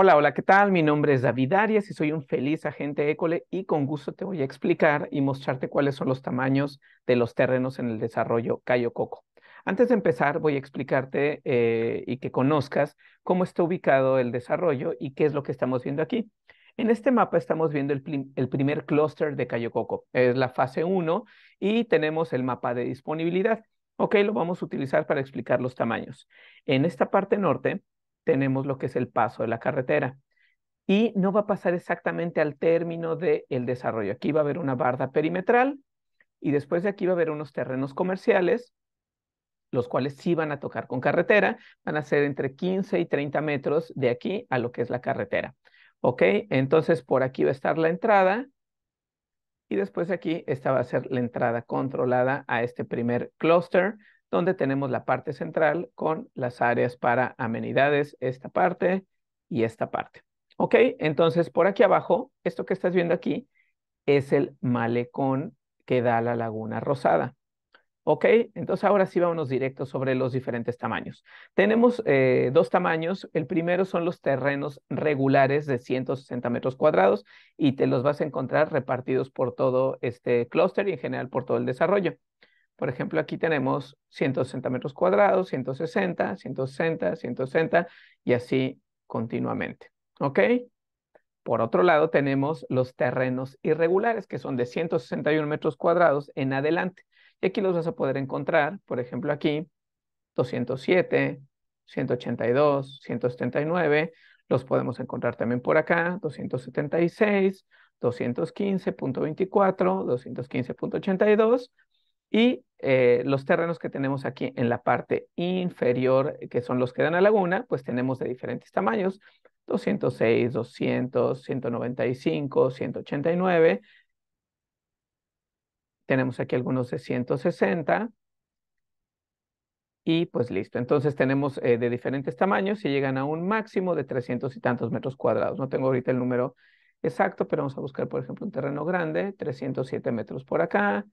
Hola, hola, ¿qué tal? Mi nombre es David Arias y soy un feliz agente Ecole y con gusto te voy a explicar y mostrarte cuáles son los tamaños de los terrenos en el desarrollo Cayo Coco. Antes de empezar, voy a explicarte eh, y que conozcas cómo está ubicado el desarrollo y qué es lo que estamos viendo aquí. En este mapa estamos viendo el, el primer clúster de Cayo Coco, es la fase 1 y tenemos el mapa de disponibilidad. Ok, lo vamos a utilizar para explicar los tamaños. En esta parte norte tenemos lo que es el paso de la carretera. Y no va a pasar exactamente al término del el desarrollo. Aquí va a haber una barda perimetral y después de aquí va a haber unos terrenos comerciales, los cuales sí van a tocar con carretera, van a ser entre 15 y 30 metros de aquí a lo que es la carretera. ¿Ok? Entonces por aquí va a estar la entrada y después de aquí esta va a ser la entrada controlada a este primer clúster donde tenemos la parte central con las áreas para amenidades, esta parte y esta parte. Ok, entonces por aquí abajo, esto que estás viendo aquí es el malecón que da la Laguna Rosada. Ok, entonces ahora sí vamos directos sobre los diferentes tamaños. Tenemos eh, dos tamaños. El primero son los terrenos regulares de 160 metros cuadrados y te los vas a encontrar repartidos por todo este clúster y en general por todo el desarrollo. Por ejemplo, aquí tenemos 160 metros cuadrados, 160, 160, 160 y así continuamente. ¿Ok? Por otro lado, tenemos los terrenos irregulares, que son de 161 metros cuadrados en adelante. Y aquí los vas a poder encontrar, por ejemplo, aquí, 207, 182, 179. Los podemos encontrar también por acá, 276, 215.24, 215.82. Y eh, los terrenos que tenemos aquí en la parte inferior, eh, que son los que dan a laguna, pues tenemos de diferentes tamaños, 206, 200, 195, 189. Tenemos aquí algunos de 160. Y pues listo. Entonces tenemos eh, de diferentes tamaños y llegan a un máximo de 300 y tantos metros cuadrados. No tengo ahorita el número exacto, pero vamos a buscar, por ejemplo, un terreno grande, 307 metros por acá,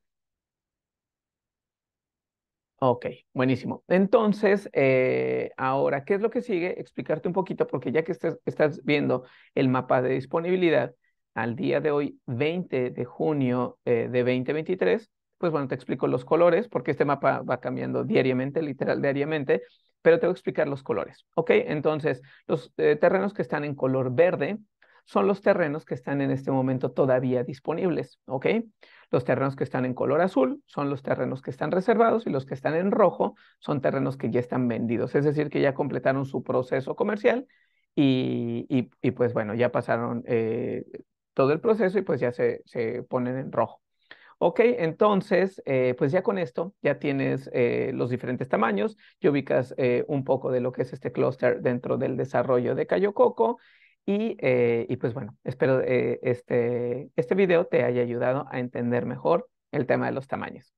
Ok, buenísimo. Entonces, eh, ahora, ¿qué es lo que sigue? Explicarte un poquito, porque ya que estás viendo el mapa de disponibilidad al día de hoy, 20 de junio eh, de 2023, pues bueno, te explico los colores, porque este mapa va cambiando diariamente, literal diariamente, pero te voy a explicar los colores, ¿ok? Entonces, los eh, terrenos que están en color verde son los terrenos que están en este momento todavía disponibles, ¿ok? Los terrenos que están en color azul son los terrenos que están reservados y los que están en rojo son terrenos que ya están vendidos, es decir, que ya completaron su proceso comercial y, pues bueno, ya pasaron eh, todo el proceso y pues ya se, se ponen en rojo. Ok, entonces, eh, pues ya con esto ya tienes eh, los diferentes tamaños, ya ubicas un poco de lo que es este clúster dentro del desarrollo de Cayo Coco eh, y, pues bueno, espero eh, este, este video te haya ayudado a entender mejor el tema de los tamaños.